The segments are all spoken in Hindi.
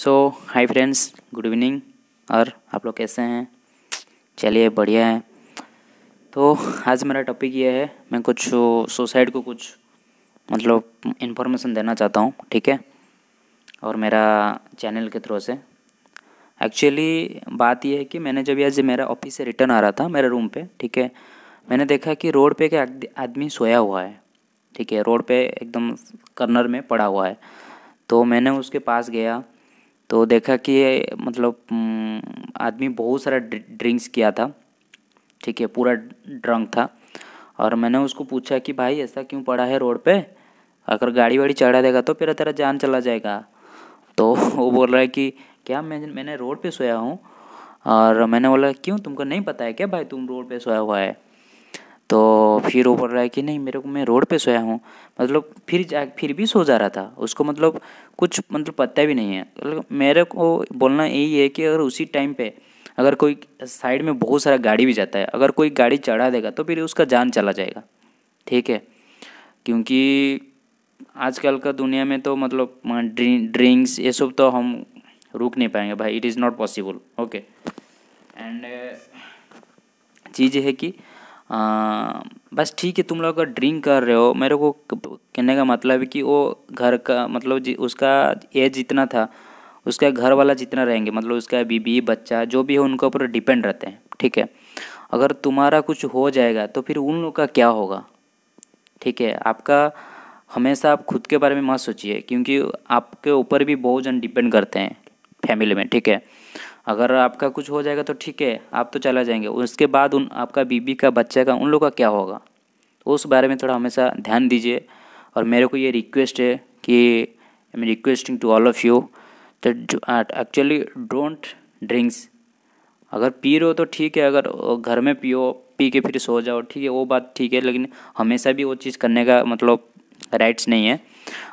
सो हाई फ्रेंड्स गुड इवनिंग और आप लोग कैसे हैं चलिए बढ़िया है तो आज मेरा टॉपिक ये है मैं कुछ सुसाइड को कुछ मतलब इन्फॉर्मेशन देना चाहता हूँ ठीक है और मेरा चैनल के थ्रू से एक्चुअली बात यह है कि मैंने जब आज मेरा ऑफिस से रिटर्न आ रहा था मेरे रूम पे ठीक है मैंने देखा कि रोड पे एक आदमी सोया हुआ है ठीक है रोड पे एकदम कर्नर में पड़ा हुआ है तो मैंने उसके पास गया तो देखा कि मतलब हम्म, आदमी बहुत सारा ड्रिंक्स किया था ठीक है पूरा ड्रंक था और मैंने उसको पूछा कि भाई ऐसा क्यों पड़ा है रोड पे अगर गाड़ी वाड़ी चढ़ा देगा तो फिर तेरा जान चला जाएगा तो वो बोल रहा है कि क्या मैं मैंने रोड पे सोया हूँ और मैंने बोला क्यों तुमको नहीं पता है क्या भाई तुम रोड पे सोया हुआ है तो फिर वो बोल रहा है कि नहीं मेरे को मैं रोड पे सोया हूँ मतलब फिर जा फिर भी सो जा रहा था उसको मतलब कुछ मतलब पता भी नहीं है मतलब मेरे को बोलना यही है कि अगर उसी टाइम पे अगर कोई साइड में बहुत सारा गाड़ी भी जाता है अगर कोई गाड़ी चढ़ा देगा तो फिर उसका जान चला जाएगा ठीक है क्योंकि आजकल का दुनिया में तो मतलब हाँ, ड्रिंक्स ये सब तो हम रुक नहीं पाएंगे भाई it is not possible okay and चीज़ है कि आ, बस ठीक है तुम लोग अगर ड्रिंक कर रहे हो मेरे को कहने का मतलब है कि वो घर का मतलब जी उसका एज जितना था उसका घर वाला जितना रहेंगे मतलब उसका बीबी बच्चा जो भी है उनके ऊपर डिपेंड रहते हैं ठीक है अगर तुम्हारा कुछ हो जाएगा तो फिर उन लोग का क्या होगा ठीक है आपका हमेशा आप खुद के बारे में मत सोचिए क्योंकि आपके ऊपर भी बहुत जन डिपेंड करते हैं फैमिली में ठीक है अगर आपका कुछ हो जाएगा तो ठीक है आप तो चला जाएंगे उसके बाद उन आपका बीबी का बच्चे का उन लोग का क्या होगा तो उस बारे में थोड़ा हमेशा ध्यान दीजिए और मेरे को ये रिक्वेस्ट है कि I am requesting to all of you that actually don't drinks अगर पी रहे हो तो ठीक है अगर घर में पियो पी के फिर सो जाओ ठीक है वो बात ठीक है लेकिन हमेशा भी वो चीज़ करने का मतलब राइट्स नहीं है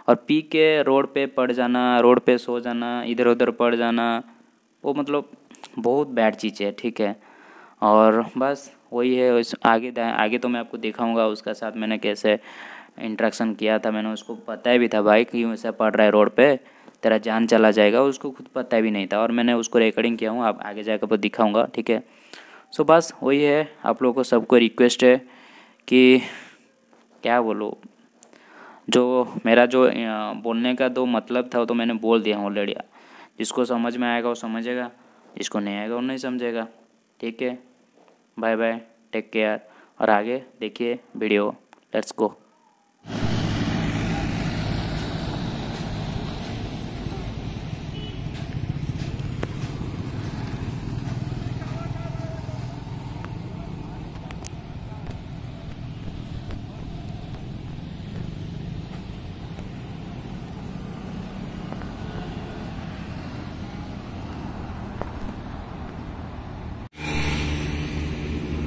और पी के रोड पे पड़ जाना रोड पे सो जाना इधर उधर पड़ जाना वो मतलब बहुत बैड चीज़ है ठीक है और बस वही है उस आगे आगे तो मैं आपको दिखाऊंगा उसका साथ मैंने कैसे इंट्रैक्शन किया था मैंने उसको पता ही भी था भाई क्यों ऐसा पड़ रहा है रोड पे तेरा जान चला जाएगा उसको खुद पता भी नहीं था और मैंने उसको रिकॉर्डिंग किया हूँ आप आगे जाकर वो दिखाऊँगा ठीक है सो बस वही है आप लोगों को सबको रिक्वेस्ट है कि क्या बोलो जो मेरा जो बोलने का दो मतलब था वो तो मैंने बोल दिया हूँ ऑलरेडी जिसको समझ में आएगा वो समझेगा जिसको नहीं आएगा वो नहीं समझेगा ठीक है बाय बाय टेक केयर और आगे देखिए वीडियो लेट्स गो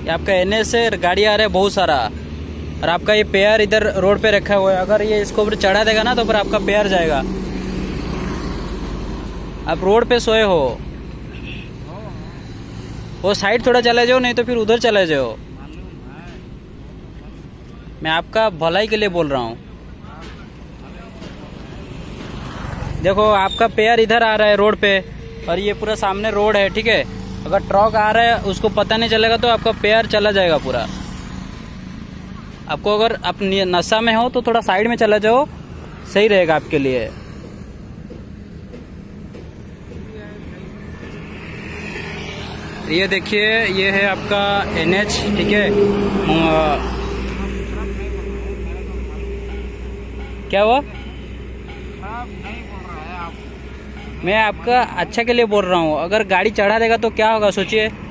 ये आपका एन एस गाड़ी आ रहा है बहुत सारा और आपका ये पेयर इधर रोड पे रखा हुआ है अगर ये इसको ऊपर चढ़ा देगा ना तो फिर आपका पेयर जाएगा आप रोड पे सोए हो वो साइड थोड़ा चले जाओ नहीं तो फिर उधर चले जाओ मैं आपका भलाई के लिए बोल रहा हूँ देखो आपका पेयर इधर आ रहा है रोड पे और ये पूरा सामने रोड है ठीक है अगर ट्रक आ रहा है उसको पता नहीं चलेगा तो आपका पैर चला जाएगा पूरा आपको अगर आप नशा में हो तो थोड़ा साइड में चला जाओ सही रहेगा आपके लिए ये देखिए ये है आपका एन एच ठीक है क्या हुआ मैं आपका अच्छा के लिए बोल रहा हूँ अगर गाड़ी चढ़ा देगा तो क्या होगा सोचिए